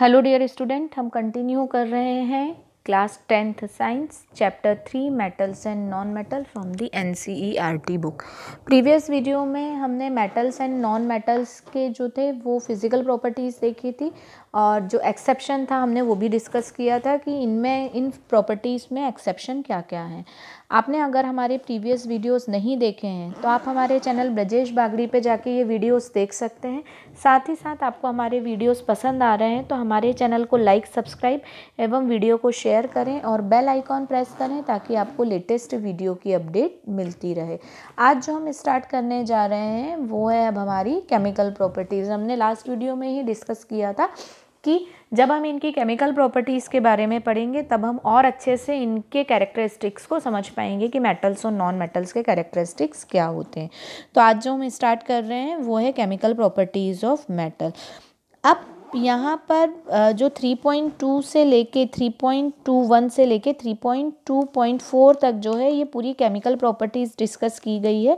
hello dear student हम continue कर रहे हैं class tenth science chapter three metals and non metal from the N C E R T book previous video में हमने metals and non metals के जो थे वो फिजिकल प्रॉपर्टीज़ देखी थी और जो एक्सेप्शन था हमने वो भी डिस्कस किया था कि इनमें इन प्रॉपर्टीज़ में एक्सेप्शन क्या क्या है आपने अगर हमारे प्रीवियस वीडियोस नहीं देखे हैं तो आप हमारे चैनल ब्रजेश बागड़ी पे जाके ये वीडियोस देख सकते हैं साथ ही साथ आपको हमारे वीडियोस पसंद आ रहे हैं तो हमारे चैनल को लाइक सब्सक्राइब एवं वीडियो को शेयर शेयर करें और बेल आइकॉन प्रेस करें ताकि आपको लेटेस्ट वीडियो की अपडेट मिलती रहे आज जो हम स्टार्ट करने जा रहे हैं वो है अब हमारी केमिकल प्रॉपर्टीज़ हमने लास्ट वीडियो में ही डिस्कस किया था कि जब हम इनकी केमिकल प्रॉपर्टीज़ के बारे में पढ़ेंगे तब हम और अच्छे से इनके कैरेक्टरिस्टिक्स को समझ पाएंगे कि मेटल्स और नॉन मेटल्स के कैरेक्टरिस्टिक्स क्या होते हैं तो आज जो हम स्टार्ट कर रहे हैं वो है केमिकल प्रॉपर्टीज़ ऑफ मेटल अब यहाँ पर जो थ्री पॉइंट टू से लेके थ्री पॉइंट टू वन से लेके three point two point four तक जो है ये पूरी केमिकल प्रॉपर्टीज़ डिस्कस की गई है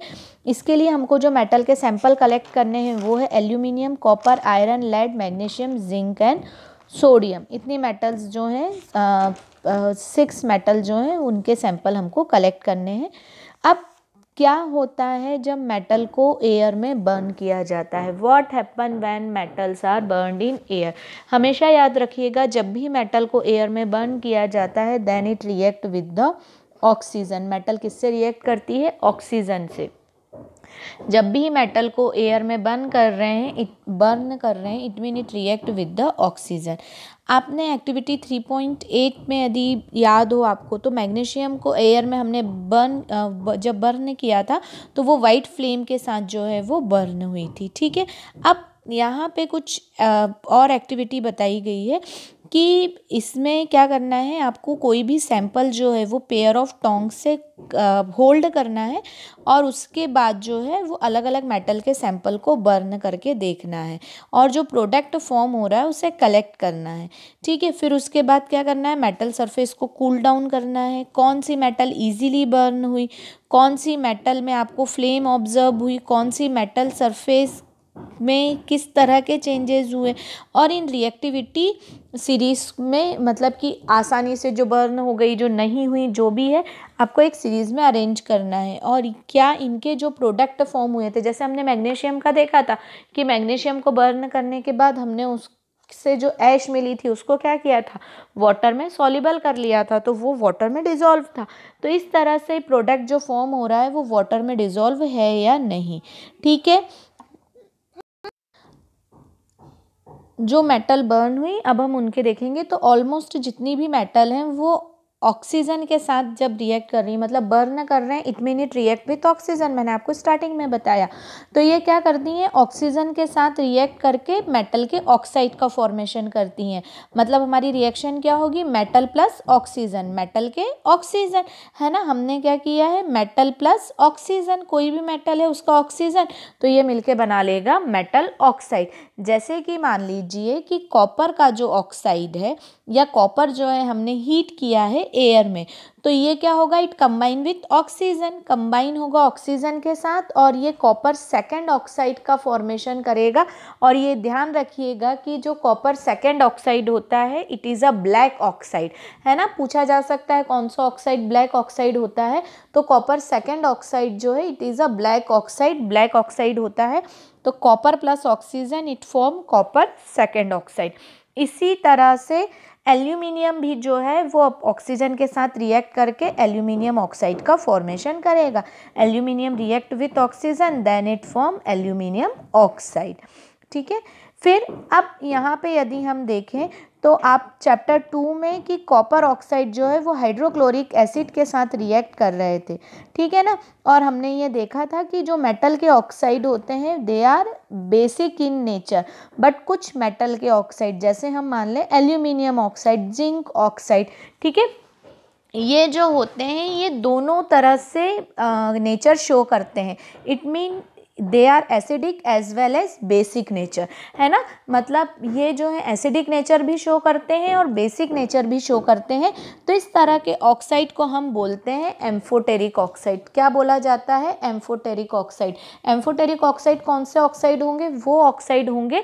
इसके लिए हमको जो मेटल के सैंपल कलेक्ट करने हैं वो है aluminium copper iron lead magnesium zinc and sodium इतने मेटल्स जो हैं सिक्स मेटल जो हैं उनके सैंपल हमको कलेक्ट करने हैं अब क्या होता है जब मेटल को एयर में बर्न किया जाता है what happen when metals are burn in air हमेशा याद रखिएगा जब भी मेटल को एयर में बर्न किया जाता है then it react with the oxygen metal किससे रिएक्ट करती है ऑक्सीजन से जब भी मेटल को एयर में बर्न कर रहे हैं इट बर्न कर रहे हैं it mean it react with the oxygen आपने एक्टिविटी थ्री पॉइंट एट में यदि याद हो आपको तो मैग्नीशियम को एयर में हमने बर्न जब बर्न किया था तो वो वाइट फ्लेम के साथ जो है वो बर्न हुई थी ठीक है अब यहाँ पे कुछ और एक्टिविटी बताई गई है कि इसमें क्या करना है आपको कोई भी सैंपल जो है वो पेयर ऑफ टोंग से होल्ड करना है और उसके बाद जो है वो अलग अलग मेटल के सैंपल को बर्न करके देखना है और जो प्रोडक्ट फॉर्म हो रहा है उसे कलेक्ट करना है ठीक है फिर उसके बाद क्या करना है मेटल सरफेस को कूल डाउन करना है कौन सी मेटल ईजीली बर्न हुई कौन सी मेटल में आपको फ्लेम ऑब्जर्व हुई कौन सी मेटल सरफेस में किस तरह के चेंजेस हुए और इन रिएक्टिविटी सीरीज़ में मतलब कि आसानी से जो बर्न हो गई जो नहीं हुई जो भी है आपको एक सीरीज़ में अरेंज करना है और क्या इनके जो प्रोडक्ट फॉर्म हुए थे जैसे हमने मैग्नीशियम का देखा था कि मैग्नीशियम को बर्न करने के बाद हमने उस से जो ऐश मिली थी उसको क्या किया था वाटर में सॉलिबल कर लिया था तो वो वाटर में डिज़ोल्व था तो इस तरह से प्रोडक्ट जो फॉर्म हो रहा है वो वाटर में डिज़ोल्व है या नहीं ठीक है जो मेटल बर्न हुई अब हम उनके देखेंगे तो ऑलमोस्ट जितनी भी मेटल हैं वो ऑक्सीजन के साथ जब रिएक्ट कर रही है मतलब बर्न कर रहे हैं इटमिनिट रिएक्ट विथ ऑक्सीजन मैंने आपको स्टार्टिंग में बताया तो ये क्या करती हैं ऑक्सीजन के साथ रिएक्ट करके मेटल के ऑक्साइड का फॉर्मेशन करती हैं मतलब हमारी रिएक्शन क्या होगी मेटल प्लस ऑक्सीजन मेटल के ऑक्सीजन है ना हमने क्या किया है मेटल प्लस ऑक्सीजन कोई भी मेटल है उसका ऑक्सीजन तो ये मिल बना लेगा मेटल ऑक्साइड जैसे कि मान लीजिए कि कॉपर का जो ऑक्साइड है या कॉपर जो है हमने हीट किया है एयर में तो ये क्या होगा it combine with oxygen combine होगा ऑक्सीजन के साथ और ये कॉपर सेकेंड ऑक्साइड का फॉर्मेशन करेगा और ये ध्यान रखिएगा कि जो कॉपर सेकेंड ऑक्साइड होता है it is a black oxide है ना पूछा जा सकता है कौन सा ऑक्साइड ब्लैक ऑक्साइड होता है तो कॉपर सेकेंड ऑक्साइड जो है it is a black oxide black oxide होता है तो copper plus oxygen it form copper second oxide इसी तरह से एल्यूमिनियम भी जो है वो ऑक्सीजन के साथ रिएक्ट करके एल्यूमिनियम ऑक्साइड का फॉर्मेशन करेगा aluminium react with oxygen then it form aluminium oxide ठीक है फिर अब यहाँ पे यदि हम देखें तो आप चैप्टर टू में कि कॉपर ऑक्साइड जो है वो हाइड्रोक्लोरिक एसिड के साथ रिएक्ट कर रहे थे ठीक है ना और हमने ये देखा था कि जो मेटल के ऑक्साइड होते हैं they are basic in nature but कुछ मेटल के ऑक्साइड जैसे हम मान लें एल्यूमिनियम ऑक्साइड जिंक ऑक्साइड ठीक है ये जो होते हैं ये दोनों तरह से नेचर शो करते हैं it mean they are acidic as well as basic nature है ना मतलब ये जो है एसिडिक नेचर भी शो करते हैं और बेसिक नेचर भी शो करते हैं तो इस तरह के ऑक्साइड को हम बोलते हैं एम्फोटेरिक ऑक्साइड क्या बोला जाता है एम्फोटेरिक ऑक्साइड एम्फोटेरिक ऑक्साइड कौन से ऑक्साइड होंगे वो ऑक्साइड होंगे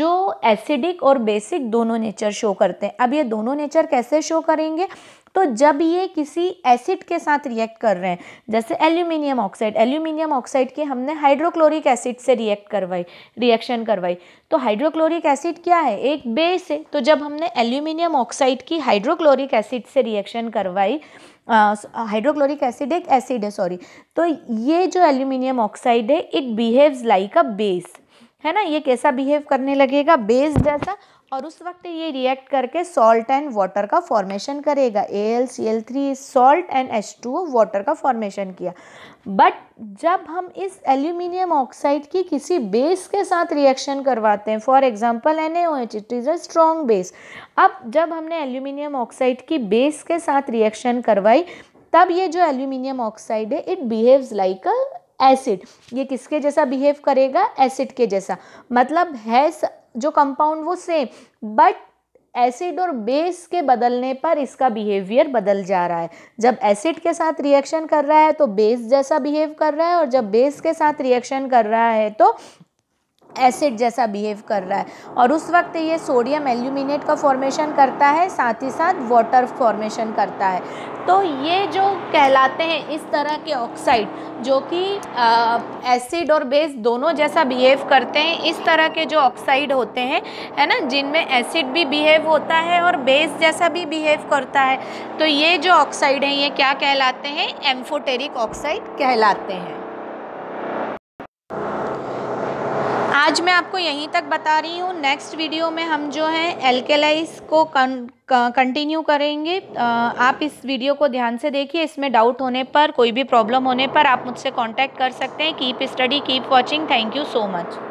जो एसिडिक और बेसिक दोनों नेचर शो करते हैं अब ये दोनों नेचर कैसे शो करेंगे तो जब ये किसी एसिड के साथ रिएक्ट कर रहे हैं जैसे एल्यूमिनियम ऑक्साइड एल्यूमिनियम ऑक्साइड की हमने हाइड्रोक्लोरिक एसिड से रिएक्ट करवाई रिएक्शन करवाई तो हाइड्रोक्लोरिक एसिड क्या है एक बेस है तो जब हमने एल्यूमिनियम ऑक्साइड की हाइड्रोक्लोरिक एसिड से रिएक्शन करवाई हाइड्रोक्लोरिक एसिड एक एसिड है सॉरी तो ये जो एल्यूमिनियम ऑक्साइड है it behaves like a base है ना ये कैसा बिहेव करने लगेगा बेस जैसा और उस वक्त ये रिएक्ट करके सॉल्ट एंड वाटर का फॉर्मेशन करेगा A L C L three salt and H two water का फॉर्मेशन किया बट जब हम इस एल्यूमिनियम ऑक्साइड की किसी बेस के साथ रिएक्शन करवाते हैं for example N A O H it is a strong base अब जब हमने एल्यूमिनियम ऑक्साइड की बेस के साथ रिएक्शन करवाई तब ये जो एल्यूमिनियम ऑक्साइड है it behaves like a acid ये किसके जैसा बिहेव करेगा एसिड के जैसा मतलब है जो कंपाउंड वो सेम बट एसिड और बेस के बदलने पर इसका बिहेवियर बदल जा रहा है जब एसिड के साथ रिएक्शन कर रहा है तो बेस जैसा बिहेव कर रहा है और जब बेस के साथ रिएक्शन कर रहा है तो एसिड जैसा बिहेव कर रहा है और उस वक्त ये सोडियम एल्यूमिनेट का फॉर्मेशन करता है साथ ही साथ वाटर फॉर्मेशन करता है तो ये जो कहलाते हैं इस तरह के ऑक्साइड जो कि एसिड और बेस दोनों जैसा बिहेव करते हैं इस तरह के जो ऑक्साइड होते हैं है ना जिनमें एसिड भी बिहेव होता है और बेस जैसा भी बिहेव करता है तो ये जो ऑक्साइड हैं ये क्या कहलाते हैं एम्फोटेरिक ऑक्साइड कहलाते हैं आज मैं आपको यहीं तक बता रही हूँ नेक्स्ट वीडियो में हम जो हैं एल्केलाइज को कंटिन्यू करेंगे आप इस वीडियो को ध्यान से देखिए इसमें डाउट होने पर कोई भी प्रॉब्लम होने पर आप मुझसे कांटेक्ट कर सकते हैं keep study keep watching thank you so much